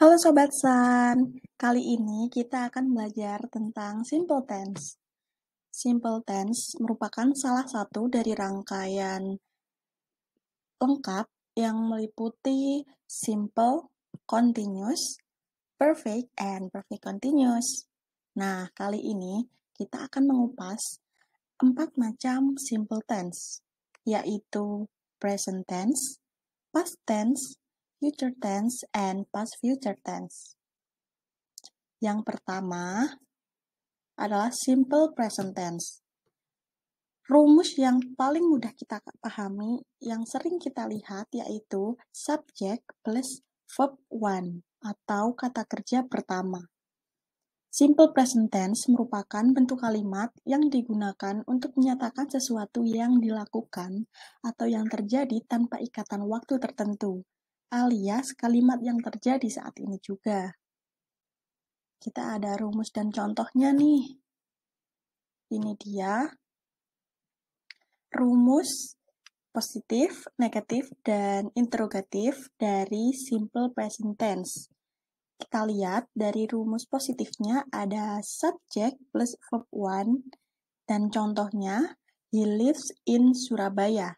Halo Sobat San, kali ini kita akan belajar tentang simple tense. Simple tense merupakan salah satu dari rangkaian lengkap yang meliputi simple, continuous, perfect, and perfect continuous. Nah, kali ini kita akan mengupas empat macam simple tense, yaitu present tense, past tense, future tense and past future tense. Yang pertama adalah simple present tense. Rumus yang paling mudah kita pahami, yang sering kita lihat yaitu subject plus verb one atau kata kerja pertama. Simple present tense merupakan bentuk kalimat yang digunakan untuk menyatakan sesuatu yang dilakukan atau yang terjadi tanpa ikatan waktu tertentu, alias kalimat yang terjadi saat ini juga. Kita ada rumus dan contohnya nih. Ini dia rumus positif, negatif, dan interrogatif dari simple present tense. Kita lihat dari rumus positifnya ada subject plus verb one dan contohnya he lives in Surabaya.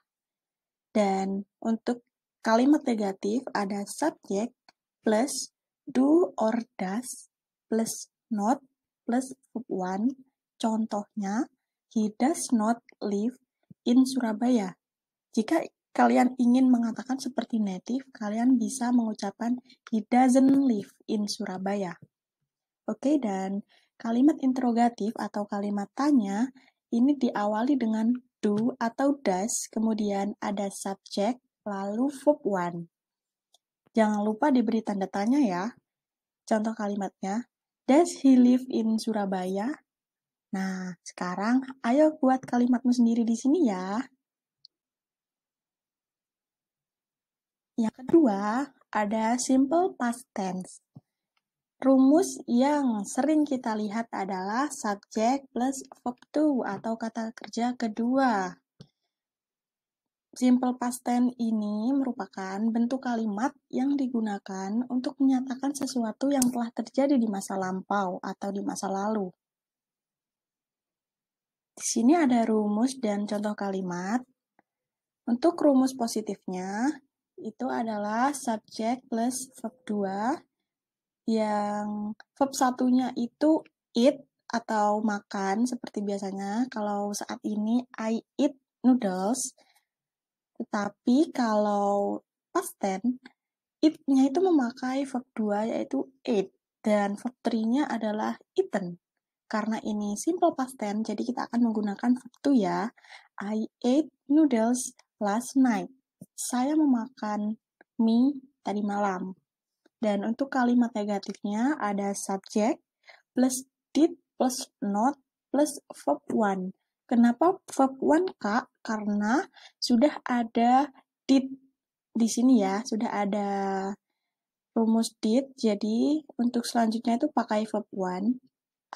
Dan untuk Kalimat negatif ada subjek plus do or does plus not plus one. Contohnya, he does not live in Surabaya. Jika kalian ingin mengatakan seperti native, kalian bisa mengucapkan he doesn't live in Surabaya. Oke, dan kalimat interrogatif atau kalimat tanya ini diawali dengan do atau does, kemudian ada subjek, Lalu verb one. Jangan lupa diberi tanda tanya ya. Contoh kalimatnya, Does he live in Surabaya? Nah, sekarang ayo buat kalimatmu sendiri di sini ya. Yang kedua, ada simple past tense. Rumus yang sering kita lihat adalah subject plus verb to atau kata kerja kedua. Simple past tense ini merupakan bentuk kalimat yang digunakan untuk menyatakan sesuatu yang telah terjadi di masa lampau atau di masa lalu. Di sini ada rumus dan contoh kalimat. Untuk rumus positifnya, itu adalah Subject plus verb 2 yang verb satunya itu eat atau makan seperti biasanya. Kalau saat ini I eat noodles, tapi kalau past tense, it-nya itu memakai verb 2 yaitu ate dan verb 3-nya adalah eaten. Karena ini simple past tense, jadi kita akan menggunakan verb 2 ya. I ate noodles last night. Saya memakan mie tadi malam. Dan untuk kalimat negatifnya ada subject plus did plus not plus verb 1. Kenapa verb one Kak? Karena sudah ada did di sini ya, sudah ada rumus did. Jadi untuk selanjutnya itu pakai verb one.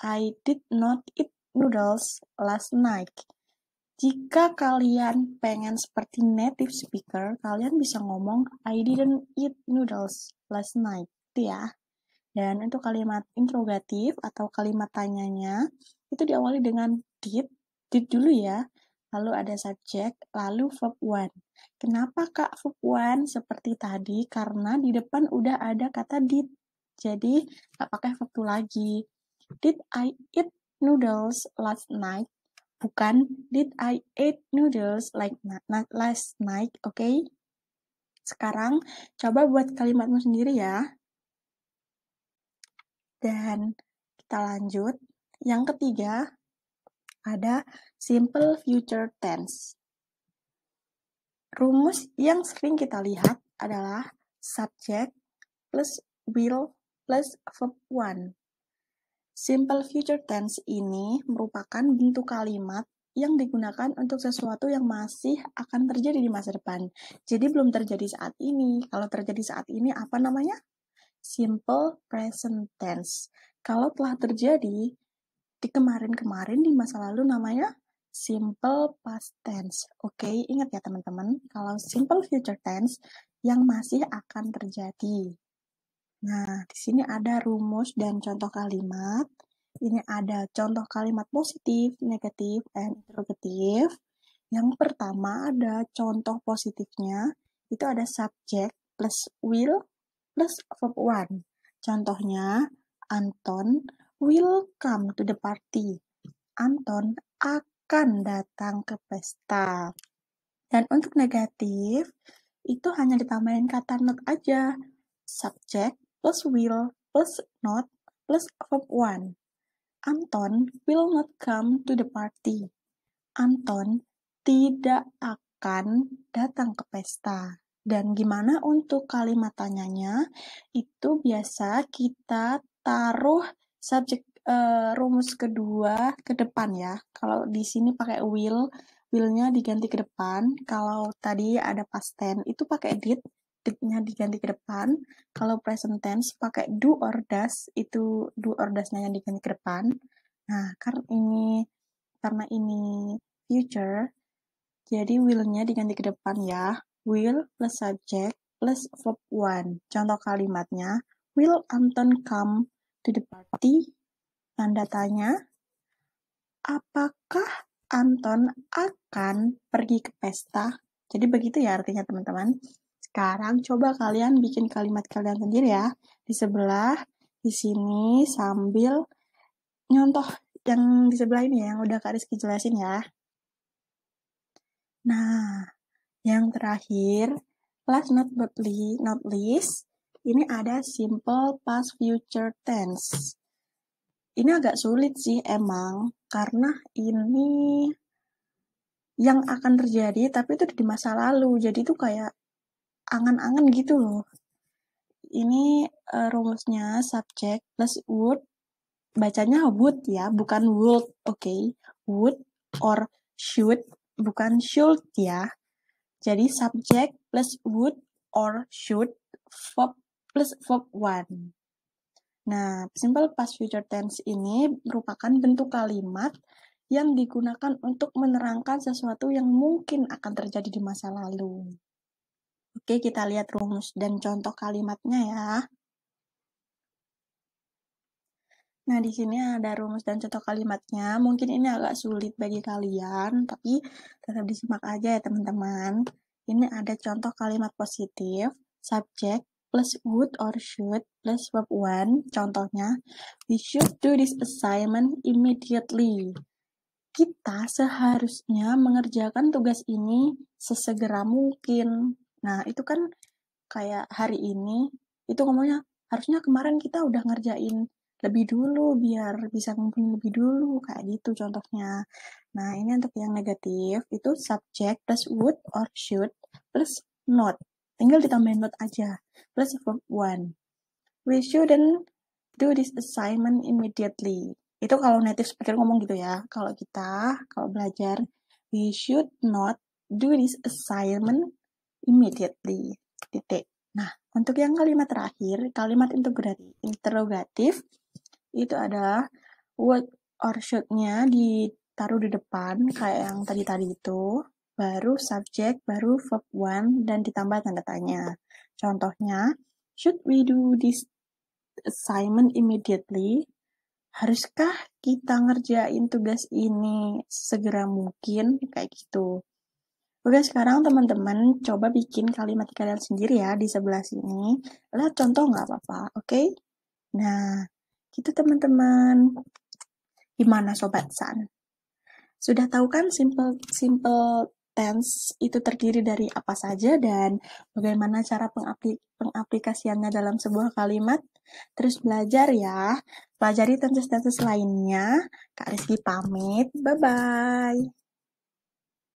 I did not eat noodles last night. Jika kalian pengen seperti native speaker, kalian bisa ngomong I didn't eat noodles last night, gitu ya. Dan untuk kalimat interrogatif atau kalimat tanyanya, itu diawali dengan did did dulu ya, lalu ada subjek, lalu verb one. Kenapa Kak verb one seperti tadi? Karena di depan udah ada kata did. Jadi, nggak pakai verb two lagi. Did I eat noodles last night? Bukan, did I eat noodles like not, not last night, oke? Okay? Sekarang, coba buat kalimatmu sendiri ya. Dan kita lanjut. Yang ketiga, ada simple future tense. Rumus yang sering kita lihat adalah subject plus will plus verb one. Simple future tense ini merupakan bentuk kalimat yang digunakan untuk sesuatu yang masih akan terjadi di masa depan. Jadi belum terjadi saat ini. Kalau terjadi saat ini apa namanya? Simple present tense. Kalau telah terjadi, di kemarin-kemarin di masa lalu namanya simple past tense. Oke, okay, ingat ya teman-teman, kalau simple future tense yang masih akan terjadi. Nah, di sini ada rumus dan contoh kalimat. Ini ada contoh kalimat positif, negatif, dan interrogatif. Yang pertama ada contoh positifnya, itu ada subject plus will plus verb one. Contohnya, Anton will come to the party. Anton akan datang ke pesta. Dan untuk negatif, itu hanya ditambahin kata not aja. Subject plus will plus not plus verb one. Anton will not come to the party. Anton tidak akan datang ke pesta. Dan gimana untuk kalimat tanyanya? Itu biasa kita taruh subjek uh, rumus kedua ke depan ya. Kalau di sini pakai will, will-nya diganti ke depan. Kalau tadi ada past tense itu pakai did, did-nya diganti ke depan. Kalau present tense pakai do or does itu do or does-nya yang diganti ke depan. Nah, karena ini karena ini future, jadi will-nya diganti ke depan ya. Will plus subject plus verb one. Contoh kalimatnya, will Anton come to the party? Tanda tanya. Apakah Anton akan pergi ke pesta? Jadi begitu ya artinya teman-teman. Sekarang coba kalian bikin kalimat kalian sendiri ya. Di sebelah, di sini sambil nyontoh yang di sebelah ini ya, yang udah Kak Rizky jelasin ya. Nah, yang terakhir, last not but least, not least ini ada simple past future tense. Ini agak sulit sih emang, karena ini yang akan terjadi, tapi itu di masa lalu. Jadi itu kayak angan-angan gitu loh. Ini uh, rumusnya subject plus would. Bacanya would ya, bukan would. Oke, okay? would or should, bukan should ya. Jadi subject plus would or should verb plus verb 1. Nah, simple past future tense ini merupakan bentuk kalimat yang digunakan untuk menerangkan sesuatu yang mungkin akan terjadi di masa lalu. Oke, kita lihat rumus dan contoh kalimatnya ya. Nah, di sini ada rumus dan contoh kalimatnya. Mungkin ini agak sulit bagi kalian, tapi tetap disimak aja ya, teman-teman. Ini ada contoh kalimat positif, subject plus would or should plus verb one Contohnya, we should do this assignment immediately. Kita seharusnya mengerjakan tugas ini sesegera mungkin. Nah, itu kan kayak hari ini, itu ngomongnya harusnya kemarin kita udah ngerjain lebih dulu biar bisa ngumpulin lebih dulu kayak gitu contohnya. Nah, ini untuk yang negatif itu subject plus would or should plus not Tinggal ditambahin not aja. Plus verb one. We shouldn't do this assignment immediately. Itu kalau native speaker ngomong gitu ya. Kalau kita, kalau belajar, we should not do this assignment immediately. Titik. Nah, untuk yang kalimat terakhir, kalimat integratif, interrogatif itu adalah would or should-nya ditaruh di depan kayak yang tadi-tadi itu baru subjek, baru verb one, dan ditambah tanda tanya. Contohnya, should we do this assignment immediately? Haruskah kita ngerjain tugas ini segera mungkin? Kayak gitu. Oke, sekarang teman-teman coba bikin kalimat kalian sendiri ya di sebelah sini. Lihat contoh nggak apa-apa, oke? Okay? Nah, gitu teman-teman. Gimana Sobat San? Sudah tahu kan simple simple tense itu terdiri dari apa saja dan bagaimana cara pengaplik pengaplikasiannya dalam sebuah kalimat. Terus belajar ya, pelajari tenses-tenses lainnya. Kak Rizky pamit, bye-bye.